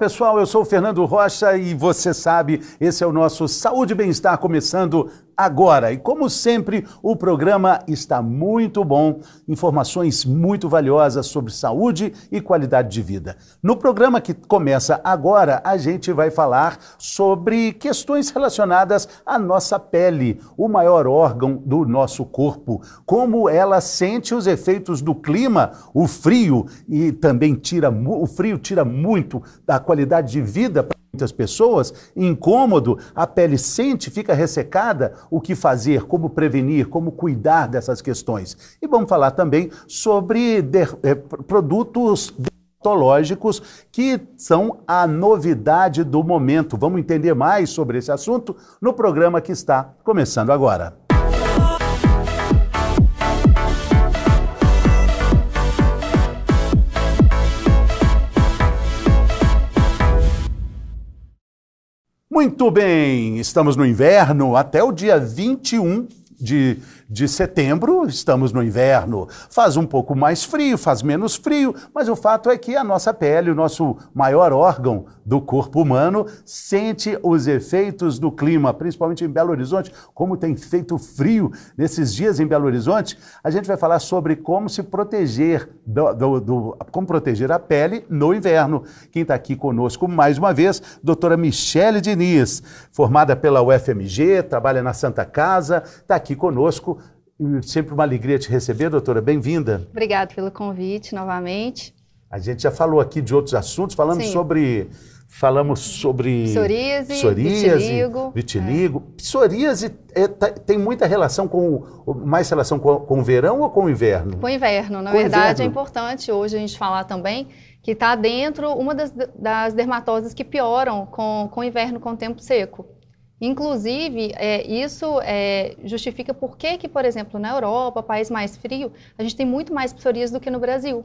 pessoal, eu sou o Fernando Rocha e você sabe, esse é o nosso Saúde e Bem-Estar começando agora. E como sempre, o programa está muito bom, informações muito valiosas sobre saúde e qualidade de vida. No programa que começa agora, a gente vai falar sobre questões relacionadas à nossa pele, o maior órgão do nosso corpo, como ela sente os efeitos do clima, o frio e também tira o frio tira muito da qualidade de vida muitas pessoas, incômodo, a pele sente, fica ressecada, o que fazer, como prevenir, como cuidar dessas questões. E vamos falar também sobre de, eh, produtos dermatológicos que são a novidade do momento. Vamos entender mais sobre esse assunto no programa que está começando agora. Muito bem, estamos no inverno até o dia 21 de de setembro, estamos no inverno. Faz um pouco mais frio, faz menos frio, mas o fato é que a nossa pele, o nosso maior órgão do corpo humano, sente os efeitos do clima, principalmente em Belo Horizonte. Como tem feito frio nesses dias em Belo Horizonte, a gente vai falar sobre como se proteger, do, do, do como proteger a pele no inverno. Quem está aqui conosco mais uma vez, doutora Michele Diniz, formada pela UFMG, trabalha na Santa Casa, está aqui conosco Sempre uma alegria te receber, doutora. Bem-vinda. Obrigada pelo convite novamente. A gente já falou aqui de outros assuntos, falamos Sim. sobre falamos sobre psoríase, psoríase vitiligo. vitiligo. É. Psoríase é, tá, tem muita relação com mais relação com, com, o verão ou com o inverno? Com o inverno. Na com verdade, é inverno. é importante hoje a gente falar também que está dentro uma das, das dermatoses que pioram com, com o inverno, com o tempo seco. Inclusive, é, isso é, justifica por que, que, por exemplo, na Europa, país mais frio, a gente tem muito mais psoríase do que no Brasil.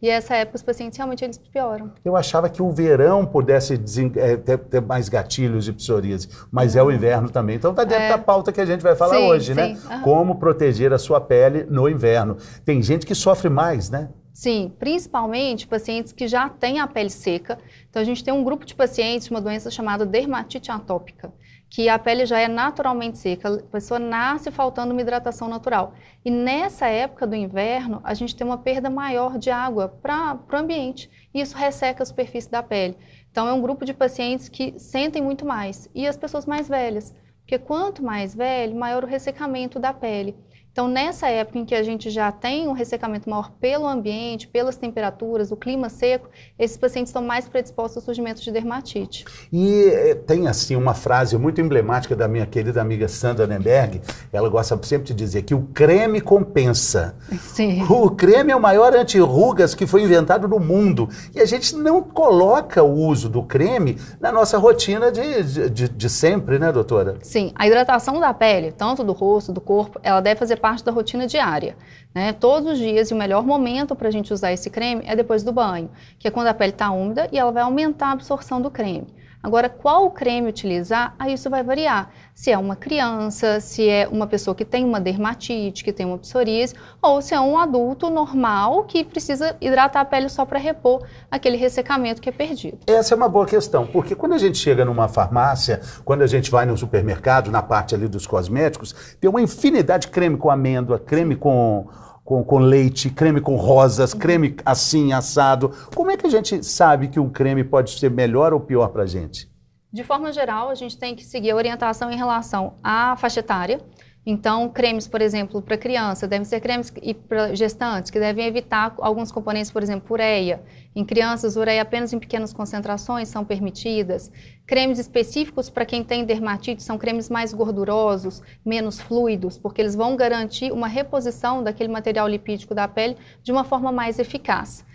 E essa época os pacientes realmente eles pioram. Eu achava que o verão pudesse desen... é, ter, ter, mais gatilhos de psoríase, mas uhum. é o inverno também. Então está dentro é. da pauta que a gente vai falar sim, hoje, né? sim. né? Uhum. Como proteger a sua pele no inverno. Tem gente que sofre mais, né? Sim, principalmente pacientes que já têm a pele seca. Então a gente tem um grupo de pacientes, uma doença chamada dermatite atópica que a pele já é naturalmente seca, a pessoa nasce faltando uma hidratação natural. E nessa época do inverno, a gente tem uma perda maior de água para o ambiente, e isso resseca a superfície da pele. Então, é um grupo de pacientes que sentem muito mais, e as pessoas mais velhas, porque quanto mais velho, maior o ressecamento da pele. Então, nessa época em que a gente já tem um ressecamento maior pelo ambiente, pelas temperaturas, o clima seco, esses pacientes estão mais predispostos ao surgimento de dermatite. E eh, tem, assim, uma frase muito emblemática da minha querida amiga Sandra Nemberg, ela gosta sempre de dizer que o creme compensa. Sim. O creme é o maior anti-rugas que foi inventado no mundo. E a gente não coloca o uso do creme na nossa rotina de, de, de sempre, né, doutora? Sim. A hidratação da pele, tanto do rosto, do corpo, ela deve fazer parte da rotina diária. Né? Todos os dias, e o melhor momento para a gente usar esse creme é depois do banho, que é quando a pele está úmida e ela vai aumentar a absorção do creme. Agora, qual creme utilizar, aí isso vai variar. Se é uma criança, se é uma pessoa que tem uma dermatite, que tem uma psoríase, ou se é um adulto normal que precisa hidratar a pele só para repor aquele ressecamento que é perdido. Essa é uma boa questão, porque quando a gente chega numa farmácia, quando a gente vai no supermercado, na parte ali dos cosméticos, tem uma infinidade de creme com amêndoa, creme com com, com leite, creme com rosas, creme assim, assado. Como é que a gente sabe que um creme pode ser melhor ou pior para a gente? De forma geral, a gente tem que seguir a orientação em relação à faixa etária. Então, cremes, por exemplo, para criança, devem ser cremes e para gestantes, que devem evitar alguns componentes, por exemplo, ureia. Em crianças, ureia apenas em pequenas concentrações são permitidas. Cremes específicos para quem tem dermatite são cremes mais gordurosos, menos fluidos, porque eles vão garantir uma reposição daquele material lipídico da pele de uma forma mais eficaz.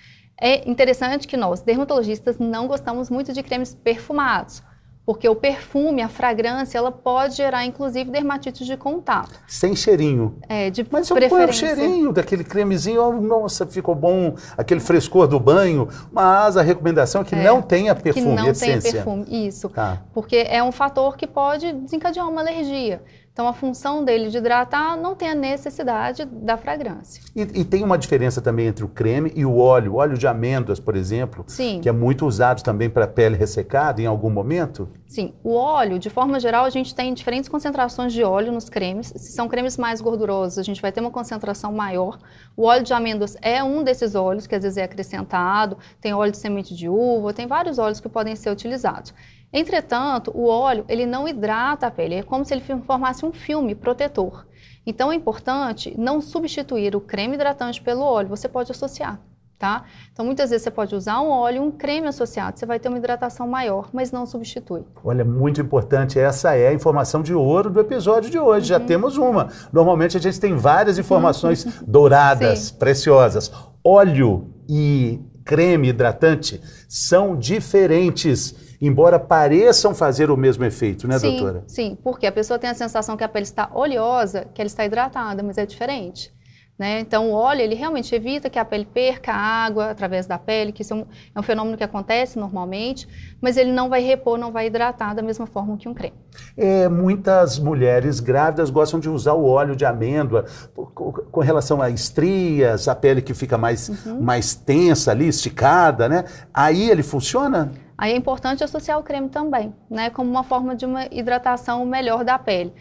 É interessante que nós, dermatologistas, não gostamos muito de cremes perfumados porque o perfume, a fragrância, ela pode gerar, inclusive, dermatite de contato. Sem cheirinho. É, de Mas eu preferência. ponho o cheirinho daquele cremezinho, oh, nossa, ficou bom, aquele frescor do banho. Mas a recomendação é que é, não tenha perfume, Que não essência. tenha perfume, isso. Tá. Porque é um fator que pode desencadear uma alergia. Então, a função dele de hidratar não tem a necessidade da fragrância. E, e, tem uma diferença também entre o creme e o óleo. Óleo de amêndoas, por exemplo, Sim. que é muito usado também para pele ressecada em algum momento? Sim. O óleo, de forma geral, a gente tem diferentes concentrações de óleo nos cremes. Se são cremes mais gordurosos, a gente vai ter uma concentração maior. O óleo de amêndoas é um desses óleos que às vezes é acrescentado. Tem óleo de semente de uva, tem vários óleos que podem ser utilizados. Entretanto, o óleo ele não hidrata a pele, é como se ele formasse um filme protetor. Então é importante não substituir o creme hidratante pelo óleo, você pode associar, tá? Então muitas vezes você pode usar um óleo, um creme associado, você vai ter uma hidratação maior, mas não substitui. Olha, muito importante, essa é a informação de ouro do episódio de hoje, uhum. já temos uma. Normalmente a gente tem várias informações uhum. douradas, preciosas. Óleo e creme hidratante são diferentes, embora pareçam fazer o mesmo efeito, né, sim, doutora? Sim, porque a pessoa tem a sensação que a pele está oleosa, que ela está hidratada, mas é diferente. Né? Então, o óleo ele realmente evita que a pele perca água através da pele, que isso é um, é um, fenômeno que acontece normalmente, mas ele não vai repor, não vai hidratar da mesma forma que um creme. É, muitas mulheres grávidas gostam de usar o óleo de amêndoa com relação a estrias, a pele que fica mais, uhum. mais tensa ali, esticada, né? Aí ele funciona? Aí é importante associar o creme também, né? Como uma forma de uma hidratação melhor da pele.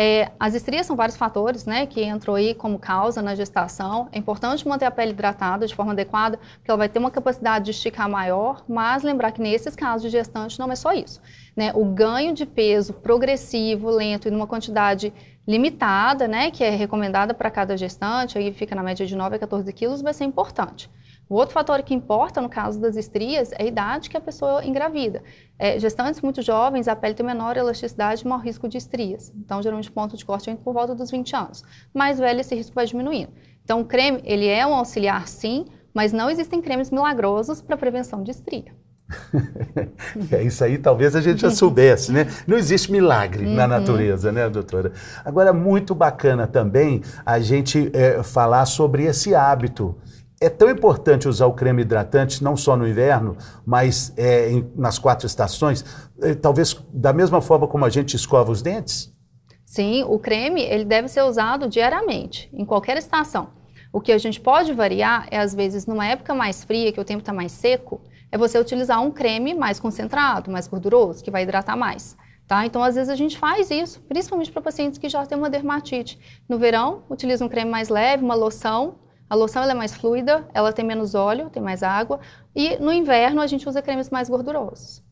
É, as estrias são vários fatores, né, que entrou aí como causa na gestação. É importante manter a pele hidratada de forma adequada, porque ela vai ter uma capacidade de esticar maior, mas lembrar que nesses casos de gestante não é só isso. Né? O ganho de peso progressivo, lento e numa quantidade limitada, né, que é recomendada para cada gestante, aí fica na média de 9 a 14 quilos, vai ser importante. O outro fator que importa no caso das estrias é a idade que a pessoa engravida. É, gestantes muito jovens, a pele tem menor elasticidade e maior risco de estrias. Então, geralmente, o ponto de corte é por volta dos 20 anos. Mais velha, esse risco vai diminuindo. Então, o creme, ele é um auxiliar, sim, mas não existem cremes milagrosos para prevenção de estria. é isso aí, talvez a gente já soubesse, né? Não existe milagre uhum. na natureza, né, doutora? Agora, muito bacana também a gente é, falar sobre esse hábito é tão importante usar o creme hidratante não só no inverno, mas é, em, nas quatro estações, é, talvez da mesma forma como a gente escova os dentes? Sim, o creme ele deve ser usado diariamente, em qualquer estação. O que a gente pode variar é, às vezes, numa época mais fria, que o tempo está mais seco, é você utilizar um creme mais concentrado, mais gorduroso, que vai hidratar mais. Tá? Então, às vezes, a gente faz isso, principalmente para pacientes que já têm uma dermatite. No verão, utiliza um creme mais leve, uma loção, a loção é mais fluida, ela tem menos óleo, tem mais água. E no inverno a gente usa cremes mais gordurosos.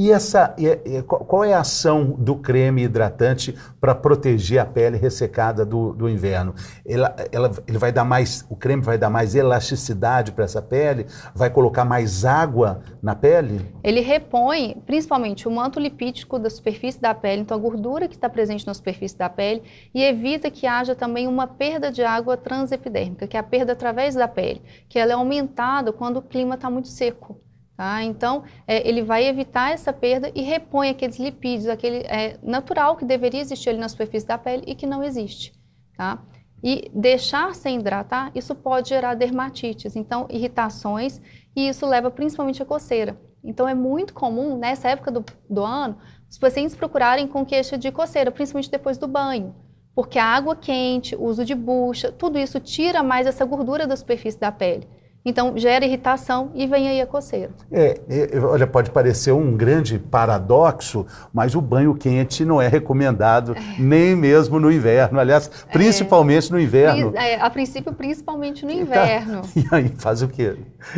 E essa, é, é, qual é a ação do creme hidratante para proteger a pele ressecada do, do inverno? Ela, ela, ele vai dar mais, o creme vai dar mais elasticidade para essa pele? Vai colocar mais água na pele? Ele repõe, principalmente, o manto lipídico da superfície da pele, então a gordura que está presente na superfície da pele, e evita que haja também uma perda de água transepidérmica, que é a perda através da pele, que ela é aumentada quando o clima está muito seco. Tá? Então, é, ele vai evitar essa perda e repõe aqueles lipídios, aquele é, natural que deveria existir ali na superfície da pele e que não existe. Tá? E deixar sem hidratar, isso pode gerar dermatites, então irritações, e isso leva principalmente a coceira. Então, é muito comum, nessa época do, do ano, os pacientes procurarem com queixa de coceira, principalmente depois do banho porque a água quente, o uso de bucha, tudo isso tira mais essa gordura da superfície da pele. Então gera irritação e vem aí a coceira. É, é, é, olha, pode parecer um grande paradoxo, mas o banho quente não é recomendado é. nem mesmo no inverno. Aliás, é. principalmente no inverno. É, a princípio, principalmente no tá. inverno. E, tá, e aí faz o quê?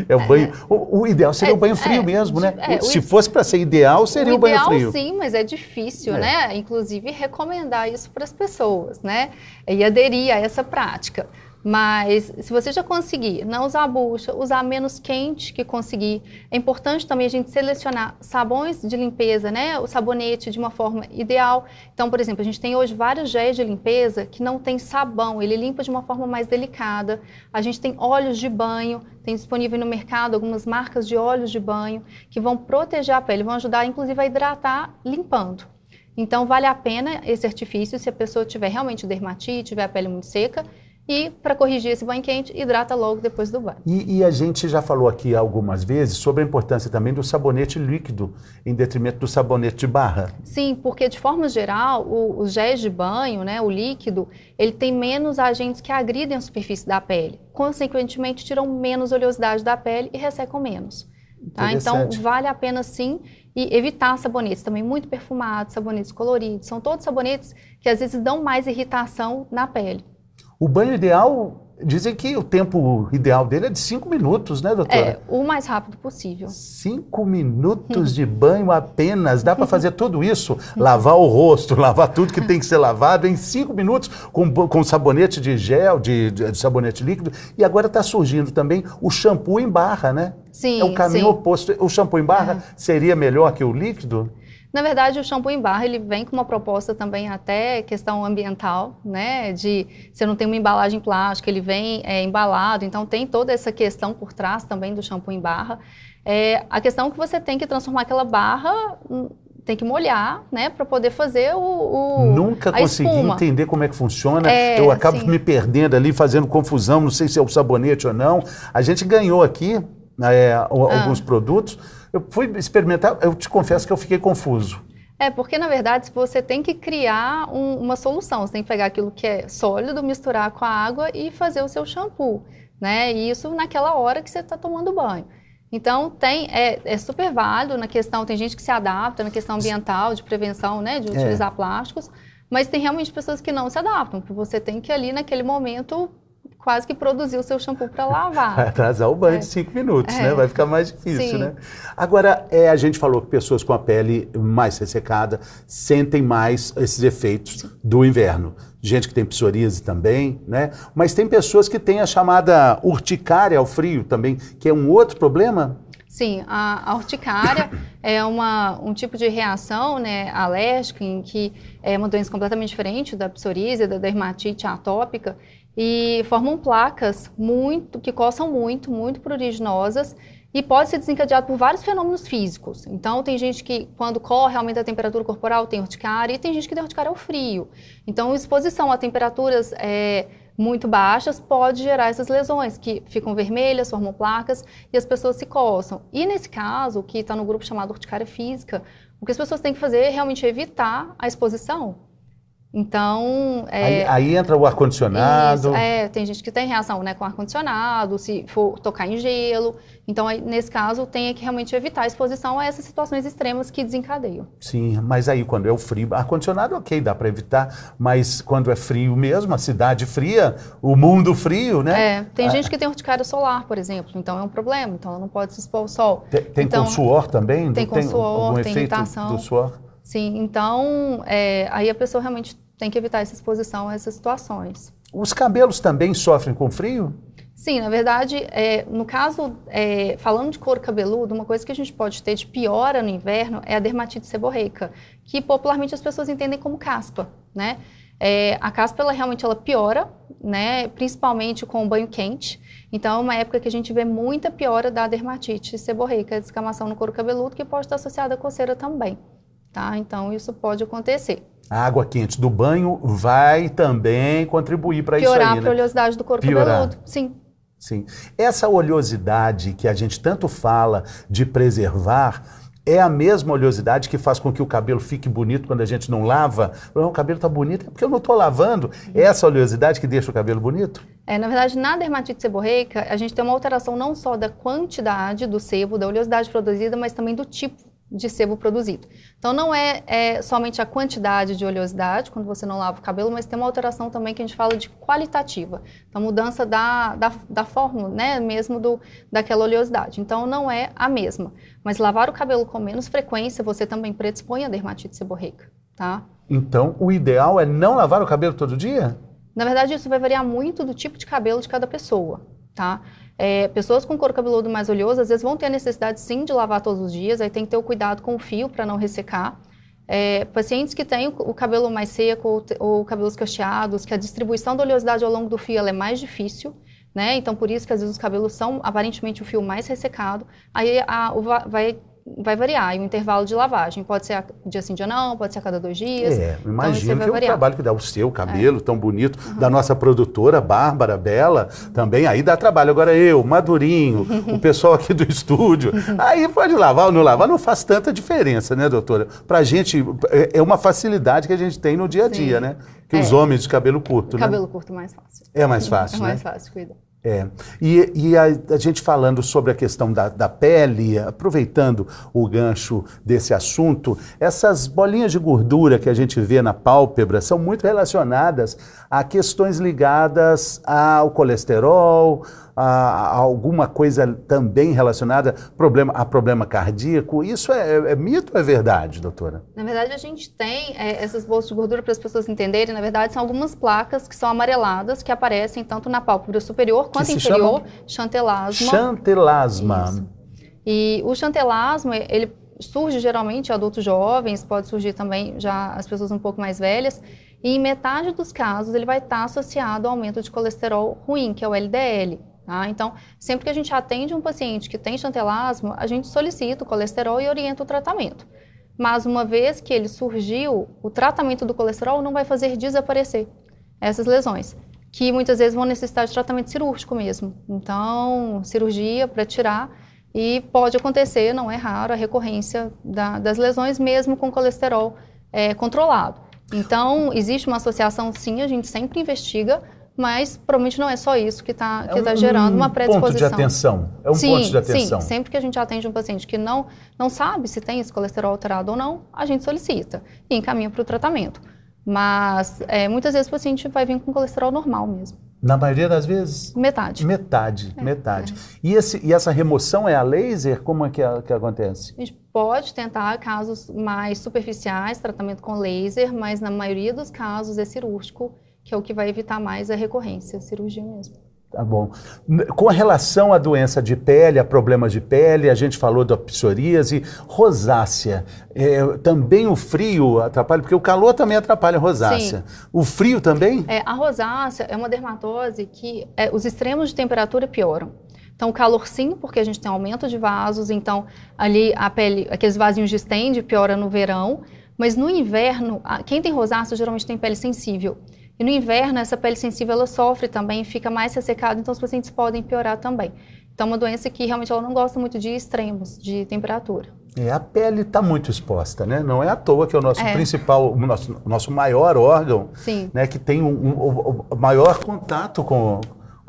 É o banho. O, o, ideal seria o banho frio mesmo, né? Se fosse para ser ideal, seria o, o ideal, banho frio. Sim, mas é difícil, né? Inclusive recomendar isso para as pessoas, né? E aderir a essa prática. Mas se você já conseguir não usar a bucha, usar menos quente que conseguir, é importante também a gente selecionar sabões de limpeza, né? O sabonete de uma forma ideal. Então, por exemplo, a gente tem hoje vários géis de limpeza que não tem sabão, ele limpa de uma forma mais delicada. A gente tem óleos de banho, tem disponível no mercado algumas marcas de óleos de banho que vão proteger a pele, vão ajudar inclusive a hidratar limpando. Então, vale a pena esse artifício se a pessoa tiver realmente dermatite, tiver a pele muito seca e para corrigir esse banho quente, hidrata logo depois do banho. E, e, a gente já falou aqui algumas vezes sobre a importância também do sabonete líquido em detrimento do sabonete de barra. Sim, porque de forma geral, o, o gés de banho, né, o líquido, ele tem menos agentes que agridem a superfície da pele. Consequentemente, tiram menos oleosidade da pele e ressecam menos. Tá? Então, vale a pena sim e evitar sabonetes também muito perfumados, sabonetes coloridos. São todos sabonetes que às vezes dão mais irritação na pele. O banho ideal, dizem que o tempo ideal dele é de cinco minutos, né, doutora? É, o mais rápido possível. Cinco minutos uhum. de banho apenas. Dá para uhum. fazer tudo isso? Lavar o rosto, lavar tudo que tem que ser uhum. lavado em cinco minutos com, com sabonete de gel, de, de, de sabonete líquido. E agora está surgindo também o shampoo em barra, né? Sim, é o caminho sim. oposto. O shampoo em barra é. seria melhor que o líquido? Na verdade, o shampoo em barra ele vem com uma proposta também até questão ambiental, né? De você não tem uma embalagem plástica, ele vem é, embalado, então tem toda essa questão por trás também do shampoo em barra. É, a questão é que você tem que transformar aquela barra hum, tem que molhar, né, para poder fazer o, o nunca consegui espuma. entender como é que funciona. É, eu acabo sim. me perdendo ali, fazendo confusão. Não sei se é o sabonete ou não. A gente ganhou aqui né, é, ah. alguns ah. produtos eu fui experimentar, eu te confesso que eu fiquei confuso. É, porque na verdade você tem que criar um, uma solução. Você tem que pegar aquilo que é sólido, misturar com a água e fazer o seu shampoo, né? E isso naquela hora que você está tomando banho. Então tem é, é, super válido na questão. Tem gente que se adapta na questão ambiental, de prevenção, né, de é. utilizar é. plásticos. Mas tem realmente pessoas que não se adaptam, porque você tem que ali naquele momento quase que produzir o seu shampoo para lavar. Vai atrasar o banho é. de cinco minutos, né? é. né? Vai ficar mais difícil, Sim. né? Agora, é, a gente falou que pessoas com a pele mais ressecada sentem mais esses efeitos Sim. do inverno. Gente que tem psoríase também, né? Mas tem pessoas que têm a chamada urticária ao frio também, que é um outro problema? Sim, a, a urticária é uma, um tipo de reação né, alérgica, em que é uma doença completamente diferente da psoríase, da dermatite atópica, e formam placas muito que coçam muito, muito pruriginosas e pode ser desencadeado por vários fenômenos físicos. Então, tem gente que, quando corre, aumenta a temperatura corporal, tem urticária, e tem gente que tem urticária ao frio. Então, exposição a temperaturas é, muito baixas pode gerar essas lesões, que ficam vermelhas, formam placas, e as pessoas se coçam. E nesse caso, que está no grupo chamado urticária física, o que as pessoas têm que fazer é realmente evitar a exposição. Então. É, aí, aí, entra o ar-condicionado. É, tem gente que tem reação né, com ar-condicionado, se for tocar em gelo. Então, aí, nesse caso, tem que realmente evitar a exposição a essas situações extremas que desencadeiam. Sim, mas aí quando é o frio, ar-condicionado, ok, dá para evitar, mas quando é frio mesmo, a cidade fria, o mundo frio, né? É, tem ah. gente é. que tem urticária solar, por exemplo, então é um problema, então ela não pode se expor ao sol. Tem, tem então, com suor também? Tem com tem suor, algum tem efeito irritação. do suor? Sim, então é, aí a pessoa realmente tem que evitar essa exposição a essas situações. Os cabelos também sofrem com frio? Sim, na verdade, é, no caso, é, falando de couro cabeludo, uma coisa que a gente pode ter de piora no inverno é a dermatite seborreica, que popularmente as pessoas entendem como caspa, né? É, a caspa, ela realmente ela piora, né? Principalmente com o banho quente. Então, é uma época que a gente vê muita piora da dermatite seborreica, descamação no couro cabeludo, que pode estar associada à coceira também tá? Então isso pode acontecer. A água quente do banho vai também contribuir para isso aí, Piorar a né? oleosidade do couro Piorar. cabeludo, sim. Sim. Essa oleosidade que a gente tanto fala de preservar, é a mesma oleosidade que faz com que o cabelo fique bonito quando a gente não lava? O cabelo está bonito é porque eu não estou lavando. É essa oleosidade que deixa o cabelo bonito? É, na verdade, na dermatite seborreica, a gente tem uma alteração não só da quantidade do sebo, da oleosidade produzida, mas também do tipo de sebo produzido. Então, não é, é, somente a quantidade de oleosidade, quando você não lava o cabelo, mas tem uma alteração também que a gente fala de qualitativa. Então, mudança da, da, da forma, né, mesmo do, daquela oleosidade. Então, não é a mesma. Mas lavar o cabelo com menos frequência, você também predispõe a dermatite seborreica, tá? Então, o ideal é não lavar o cabelo todo dia? Na verdade, isso vai variar muito do tipo de cabelo de cada pessoa, tá? É, pessoas com couro cabeludo mais oleoso, às vezes vão ter a necessidade sim de lavar todos os dias, aí tem que ter o cuidado com o fio para não ressecar. É, pacientes que têm o cabelo mais seco ou, ou cabelos cacheados, que a distribuição da oleosidade ao longo do fio é mais difícil, né? Então, por isso que às vezes os cabelos são aparentemente o fio mais ressecado. Aí a, o, vai vai variar, e o intervalo de lavagem pode ser dia sim, dia não, pode ser a cada dois dias. É, então, imagino então, que é o trabalho que dá o seu cabelo é. tão bonito, uhum. da nossa produtora Bárbara Bela, também aí dá trabalho. Agora eu, Madurinho, o pessoal aqui do estúdio, aí pode lavar ou não lavar, não faz tanta diferença, né, doutora? Pra gente, é, é uma facilidade que a gente tem no dia a dia, sim. né? Que é. os homens de cabelo curto, cabelo né? Cabelo curto é mais fácil. É mais fácil, É mais né? fácil, cuida. É. E, e a, a, gente falando sobre a questão da, da, pele, aproveitando o gancho desse assunto, essas bolinhas de gordura que a gente vê na pálpebra são muito relacionadas a questões ligadas ao colesterol, a, a alguma coisa também relacionada problema, a problema cardíaco. Isso é, é, mito ou é verdade, doutora? Na verdade, a gente tem é, essas bolsas de gordura para as pessoas entenderem. Na verdade, são algumas placas que são amareladas que aparecem tanto na pálpebra superior quanto inferior, chantelasma. Chantelasma. E o chantelasma, ele surge geralmente em adultos jovens, pode surgir também já as pessoas um pouco mais velhas, e em metade dos casos ele vai estar associado ao aumento de colesterol ruim, que é o LDL. Tá? Então, sempre que a gente atende um paciente que tem chantelasma, a gente solicita o colesterol e orienta o tratamento. Mas uma vez que ele surgiu, o tratamento do colesterol não vai fazer desaparecer essas lesões que muitas vezes vão necessitar de tratamento cirúrgico mesmo. Então, cirurgia para tirar e pode acontecer, não é raro, a recorrência da, das lesões mesmo com colesterol é, controlado. Então, existe uma associação sim, a gente sempre investiga, mas provavelmente não é só isso que está é tá um, tá gerando uma predisposição. Ponto de atenção. É um sim, ponto de atenção. Sim, sempre que a gente atende um paciente que não, não sabe se tem esse colesterol alterado ou não, a gente solicita e encaminha para o tratamento. Mas é, muitas vezes o paciente vai vir com colesterol normal mesmo. Na maioria das vezes? Metade. Metade, é, metade. É. E, esse, e essa remoção é a laser? Como é que, que acontece? A gente pode tentar casos mais superficiais, tratamento com laser, mas na maioria dos casos é cirúrgico, que é o que vai evitar mais a recorrência, a cirurgia mesmo. Tá bom. Com relação à doença de pele, a problemas de pele, a gente falou da psoríase, rosácea. É, também o frio atrapalha, porque o calor também atrapalha a rosácea. Sim. O frio também? É, a rosácea é uma dermatose que é, os extremos de temperatura pioram. Então, o calor sim, porque a gente tem aumento de vasos, então ali a pele, aqueles vasinhos estende piora no verão. Mas no inverno, quem tem rosácea geralmente tem pele sensível. E no inverno, essa pele sensível ela sofre também, fica mais ressecada, então os pacientes podem piorar também. Então, é uma doença que realmente ela não gosta muito de extremos de temperatura. É, a pele está muito exposta, né? Não é à toa que é o nosso é. principal, o nosso, nosso maior órgão, Sim. né? Que tem o um, um, um, maior contato com,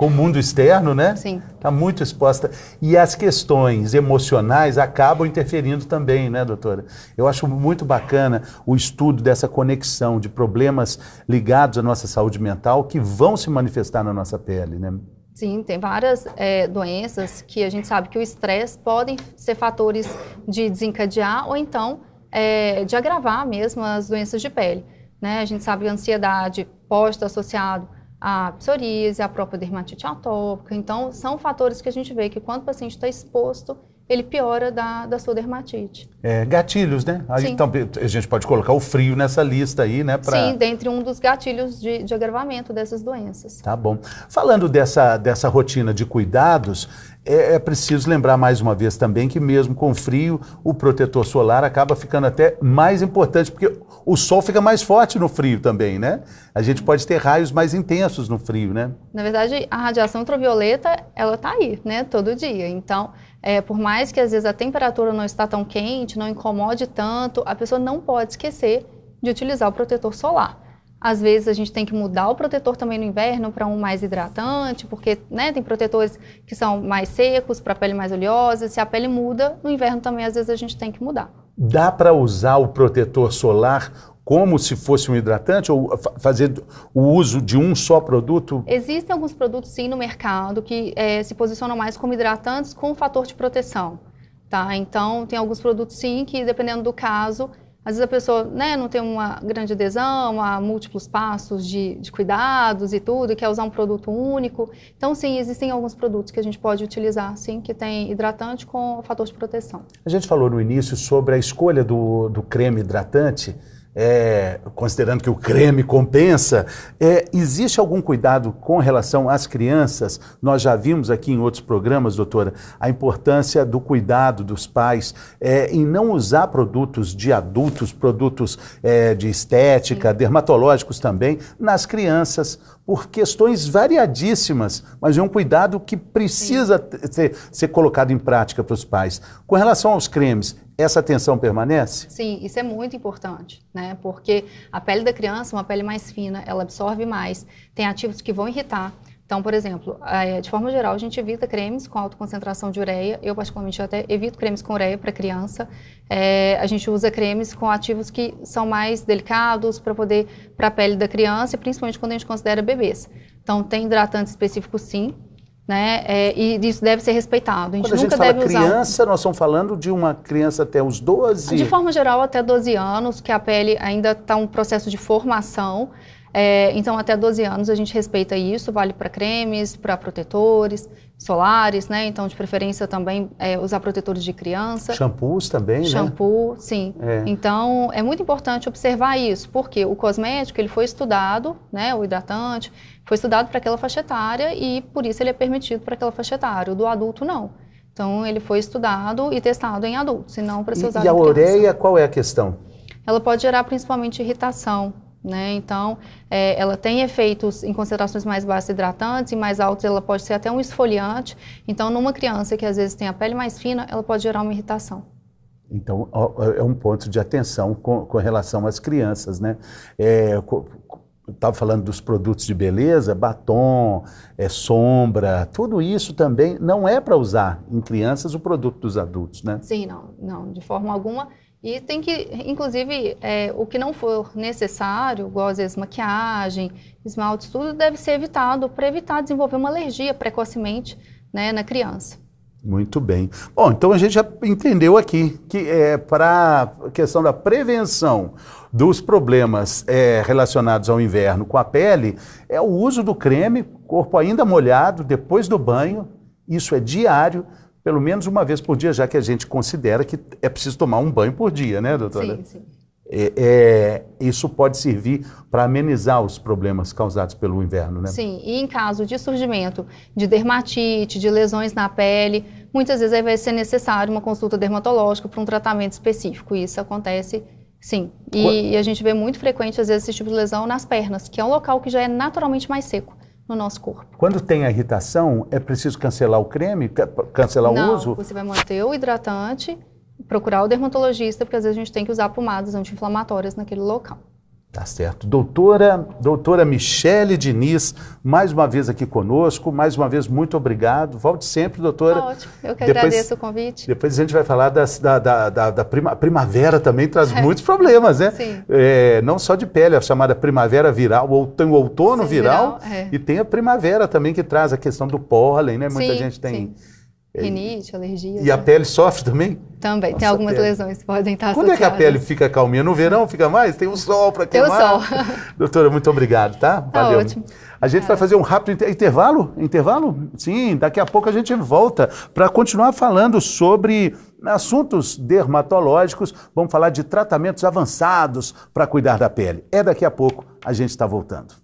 com o mundo externo, né? Sim. Está muito exposta. E as questões emocionais acabam interferindo também, né, doutora? Eu acho muito bacana o estudo dessa conexão de problemas ligados à nossa saúde mental que vão se manifestar na nossa pele, né? Sim, tem várias é, doenças que a gente sabe que o estresse podem ser fatores de desencadear ou então é, de agravar mesmo as doenças de pele. Né? A gente sabe que a ansiedade pode associado a psoríase, a própria dermatite atópica. Então, são fatores que a gente vê que quando o paciente está exposto, ele piora da, da sua dermatite. É, gatilhos, né? Aí, então, a gente pode colocar o frio nessa lista aí, né? Pra... Sim, dentre um dos gatilhos de, de agravamento dessas doenças. Tá bom. Falando dessa, dessa rotina de cuidados, é, é, preciso lembrar mais uma vez também que, mesmo com frio, o protetor solar acaba ficando até mais importante, porque o sol fica mais forte no frio também, né? A gente pode ter raios mais intensos no frio, né? Na verdade, a radiação ultravioleta, ela está aí, né? Todo dia. Então, é, por mais que às vezes a temperatura não está tão quente, não incomode tanto, a pessoa não pode esquecer de utilizar o protetor solar. Às vezes a gente tem que mudar o protetor também no inverno para um mais hidratante, porque né, tem protetores que são mais secos, para pele mais oleosa. Se a pele muda, no inverno também às vezes a gente tem que mudar. Dá para usar o protetor solar como se fosse um hidratante ou fazer o uso de um só produto? Existem alguns produtos sim no mercado que é, se posicionam mais como hidratantes com fator de proteção. Tá? Então, tem alguns produtos sim que, dependendo do caso, às vezes a pessoa né, não tem uma grande adesão há múltiplos passos de, de cuidados e tudo, e quer usar um produto único. Então, sim, existem alguns produtos que a gente pode utilizar, sim, que tem hidratante com fator de proteção. A gente falou no início sobre a escolha do, do creme hidratante é, considerando que o creme compensa, é, existe algum cuidado com relação às crianças? Nós já vimos aqui em outros programas, doutora, a importância do cuidado dos pais é, em não usar produtos de adultos, produtos é, de estética, Sim. dermatológicos também, nas crianças, por questões variadíssimas, mas é um cuidado que precisa ser, ser colocado em prática para os pais. Com relação aos cremes, essa tensão permanece? Sim, isso é muito importante, né? Porque a pele da criança, uma pele mais fina, ela absorve mais, tem ativos que vão irritar. Então, por exemplo, eh, de forma geral, a gente evita cremes com alta concentração de ureia. Eu, particularmente, eu até evito cremes com ureia para criança. É, a gente usa cremes com ativos que são mais delicados para poder para a pele da criança, principalmente quando a gente considera bebês. Então, tem hidratantes específicos, sim, né? É, e isso deve ser respeitado. A gente Quando a gente nunca fala deve criança, usar... nós estamos falando de uma criança até os 12? De forma geral, até 12 anos, que a pele ainda está um processo de formação. É, então, até 12 anos a gente respeita isso, vale para cremes, para protetores solares, né? Então, de preferência também é, usar protetores de criança. Shampoos também, né? Shampoo, né? sim. É. Então, é muito importante observar isso, porque o cosmético, ele foi estudado, né? O hidratante foi estudado para aquela faixa etária e por isso ele é permitido para aquela faixa etária. O do adulto, não. Então, ele foi estudado e testado em adultos, e não para ser usado E, e a ureia, qual é a questão? Ela pode gerar principalmente irritação, né? Então, é, ela tem efeitos em concentrações mais baixas hidratantes e mais altas, ela pode ser até um esfoliante. Então, numa criança que às vezes tem a pele mais fina, ela pode gerar uma irritação. Então, é um ponto de atenção com, com relação às crianças, né? É, estava falando dos produtos de beleza, batom, é, sombra, tudo isso também não é para usar em crianças o produto dos adultos, né? Sim, não, não, de forma alguma. E tem que, inclusive, é, o que não for necessário, igual às vezes maquiagem, esmalte, tudo deve ser evitado para evitar desenvolver uma alergia precocemente né, na criança. Muito bem. Bom, então a gente já entendeu aqui que é para a questão da prevenção dos problemas é, relacionados ao inverno com a pele é o uso do creme, corpo ainda molhado, depois do banho, isso é diário pelo menos uma vez por dia, já que a gente considera que é preciso tomar um banho por dia, né, doutora? Sim, sim. É, é, isso pode servir para amenizar os problemas causados pelo inverno, né? Sim, e em caso de surgimento de dermatite, de lesões na pele, muitas vezes aí vai ser necessário uma consulta dermatológica para um tratamento específico. Isso acontece, sim. E, Qu e a gente vê muito frequente, às vezes, esse tipo de lesão nas pernas, que é um local que já é naturalmente mais seco no nosso corpo. Quando tem a irritação, é preciso cancelar o creme, cancelar Não, o uso? Não, você vai manter o hidratante, procurar o dermatologista, porque às vezes a gente tem que usar pomadas anti-inflamatórias naquele local. Tá certo. Doutora, doutora Michele Diniz, mais uma vez aqui conosco, mais uma vez muito obrigado. Volte sempre, doutora. Tá ótimo, eu que depois, agradeço o convite. Depois a gente vai falar das, da, da, da, da prima, primavera também, traz muitos problemas, né? Sim. É, não só de pele, a chamada primavera viral, ou tem o outono sim, viral, viral é. e tem a primavera também que traz a questão do pólen, né? Muita sim, gente tem... Sim Rinite, alergia. E né? a pele sofre também? Também. Nossa, tem algumas lesões que podem estar Quando é que a pele fica calminha? No verão fica mais? Tem o sol para queimar? Tem o sol. Doutora, muito obrigado, tá? tá Valeu. Ótimo. A gente vai tá. fazer um rápido inter... intervalo? Intervalo? Sim, daqui a pouco a gente volta para continuar falando sobre assuntos dermatológicos. Vamos falar de tratamentos avançados para cuidar da pele. É daqui a pouco, a gente está voltando.